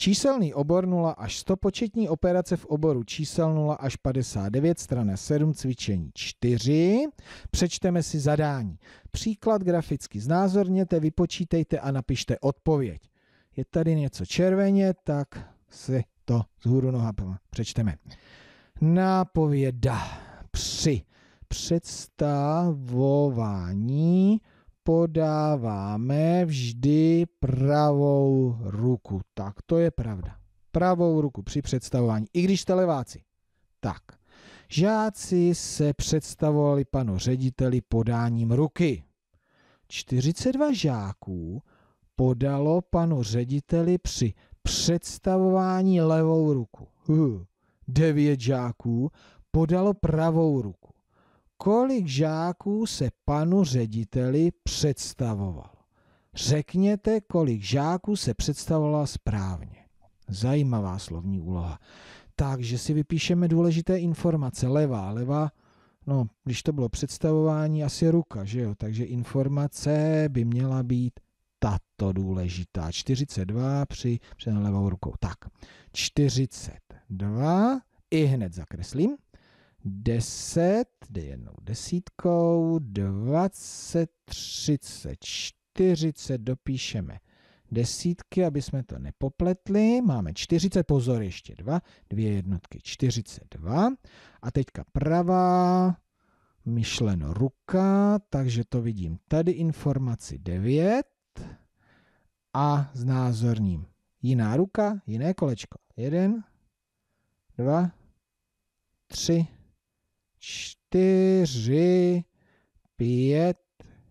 Číselný obor 0 až 100 početní operace v oboru čísel 0 až 59, strana 7, cvičení 4. Přečteme si zadání. Příklad graficky znázorněte, vypočítejte a napište odpověď. Je tady něco červeně, tak si to z hůru noha přečteme. Nápověda při představování podáváme vždy pravou ruku. Tak to je pravda. Pravou ruku při představování, i když jste leváci. Tak, žáci se představovali panu řediteli podáním ruky. 42 žáků podalo panu řediteli při představování levou ruku. 9 hm, žáků podalo pravou ruku kolik žáků se panu řediteli představovalo. Řekněte, kolik žáků se představovalo správně. Zajímavá slovní úloha. Takže si vypíšeme důležité informace. Levá, levá, no, když to bylo představování, asi ruka, že jo? Takže informace by měla být tato důležitá. 42 při před levou rukou. Tak, 42 i hned zakreslím. 10, jde jednou desítkou, 20, 30, 40, dopíšeme desítky, aby jsme to nepopletli. Máme 40, pozor, ještě dva, dvě jednotky, 42. A teďka pravá, myšleno ruka, takže to vidím tady informaci 9 a s názorním Jiná ruka, jiné kolečko. Jeden, dva, tři, čtyři, pět,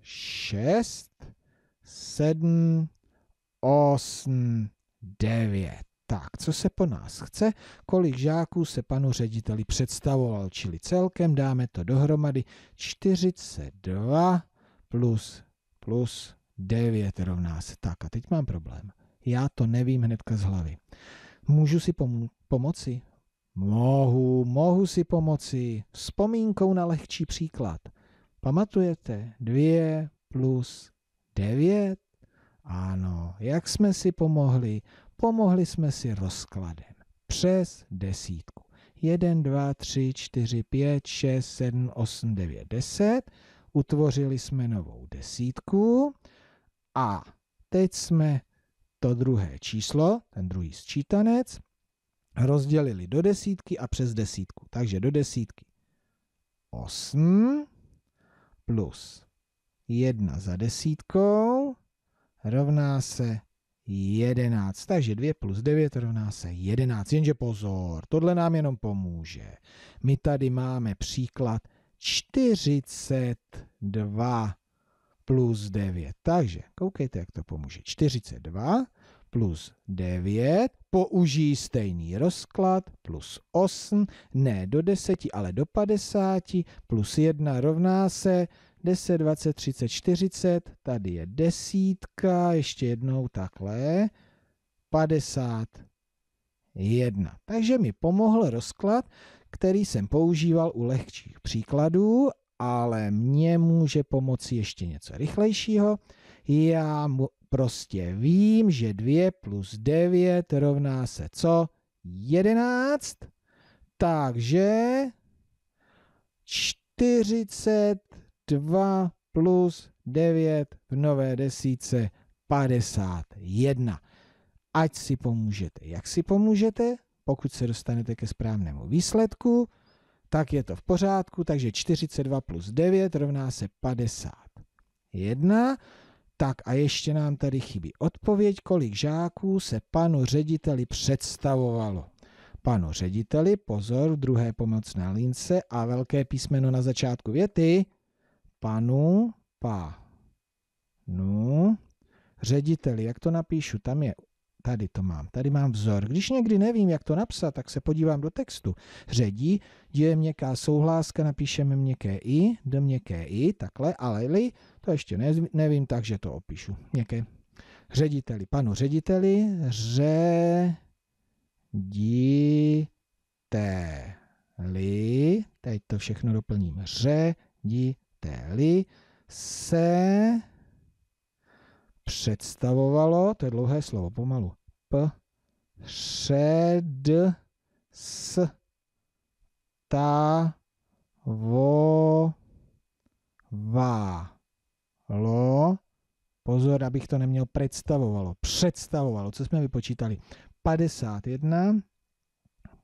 šest, sedm, osm, devět. Tak, co se po nás chce, kolik žáků se panu řediteli představoval, čili celkem dáme to dohromady 42 plus, plus 9 rovná se. Tak a teď mám problém. Já to nevím hnedka z hlavy. Můžu si pomoci? Mohu, mohu si pomoci vzpomínkou na lehčí příklad. Pamatujete? Dvě plus devět? Ano, jak jsme si pomohli? Pomohli jsme si rozkladem. Přes desítku. 1, 2, 3, 4, 5, 6, 7, 8, 9, 10. Utvořili jsme novou desítku a teď jsme to druhé číslo, ten druhý sčítanec, rozdělili do desítky a přes desítku. Takže do desítky 8 plus 1 za desítkou rovná se 11. Takže 2 plus 9 rovná se 11. Jenže pozor, tohle nám jenom pomůže. My tady máme příklad 42 plus 9. Takže koukejte, jak to pomůže. 42 plus 9, použij stejný rozklad plus 8, ne do 10, ale do 50, plus 1 rovná se 10, 20, 30, 40, tady je desítka, ještě jednou takhle, 51. Takže mi pomohl rozklad, který jsem používal u lehčích příkladů, ale mně může pomoci ještě něco rychlejšího. Já mu prostě vím, že 2 plus 9 rovná se co? 11. Takže 42 plus 9 v nové desíce 51. Ať si pomůžete. Jak si pomůžete? Pokud se dostanete ke správnému výsledku, tak je to v pořádku, takže 42 plus 9 rovná se 51. Tak a ještě nám tady chybí odpověď, kolik žáků se panu řediteli představovalo. Panu řediteli, pozor, druhé pomocné lince a velké písmeno na začátku věty. Panu, pa, nu, řediteli, jak to napíšu, tam je tady to mám, tady mám vzor. Když někdy nevím, jak to napsat, tak se podívám do textu. Ředí, je měkká souhláska, napíšeme měkké i, do měkké i, takhle, ale li, to ještě nevím, takže to opíšu. Měkké řediteli, panu řediteli, řediteli, teď to všechno doplním, řediteli se představovalo, to je dlouhé slovo, pomalu, p, šed, s, ta, vo, vá, lo, pozor, abych to neměl představovalo, představovalo, co jsme vypočítali, 51,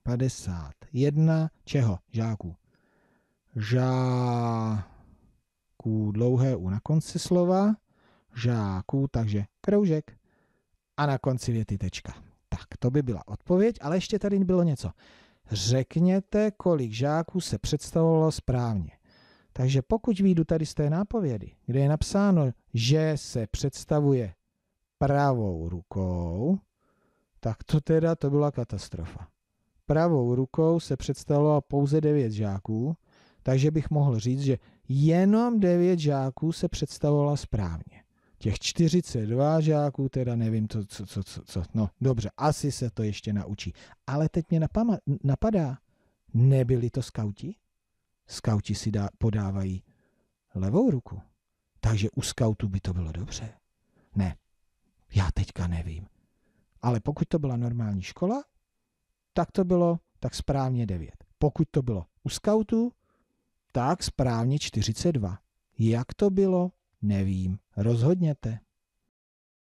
51, čeho, žáků, žáků, dlouhé u na konci slova, žáků, takže kroužek a na konci věty tečka. Tak, to by byla odpověď, ale ještě tady bylo něco. Řekněte, kolik žáků se představovalo správně. Takže pokud výjdu tady z té nápovědy, kde je napsáno, že se představuje pravou rukou, tak to teda to byla katastrofa. Pravou rukou se představovalo pouze devět žáků, takže bych mohl říct, že jenom devět žáků se představovalo správně těch 42 žáků, teda nevím, co, co, co, co, co, no dobře, asi se to ještě naučí. Ale teď mě napama, napadá, nebyli to skauti? Skauti si dá, podávají levou ruku. Takže u skautů by to bylo dobře. Ne, já teďka nevím. Ale pokud to byla normální škola, tak to bylo tak správně 9. Pokud to bylo u skautů, tak správně 42. Jak to bylo, nevím. Rozhodněte.